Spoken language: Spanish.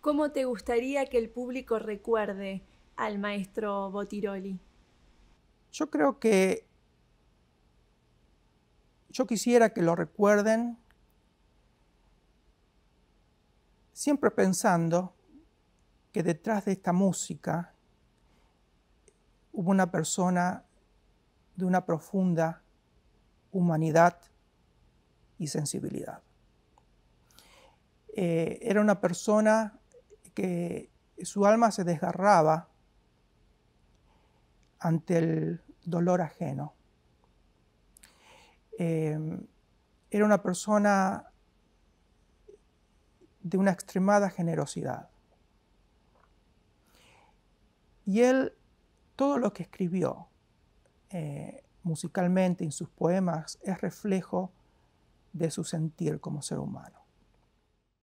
¿Cómo te gustaría que el público recuerde al maestro Botiroli? Yo creo que yo quisiera que lo recuerden siempre pensando que detrás de esta música hubo una persona de una profunda humanidad y sensibilidad. Eh, era una persona su alma se desgarraba ante el dolor ajeno. Em, era una persona de una extremada generosidad. Y él, todo lo que escribió eh, musicalmente en sus poemas es reflejo de su sentir como ser humano.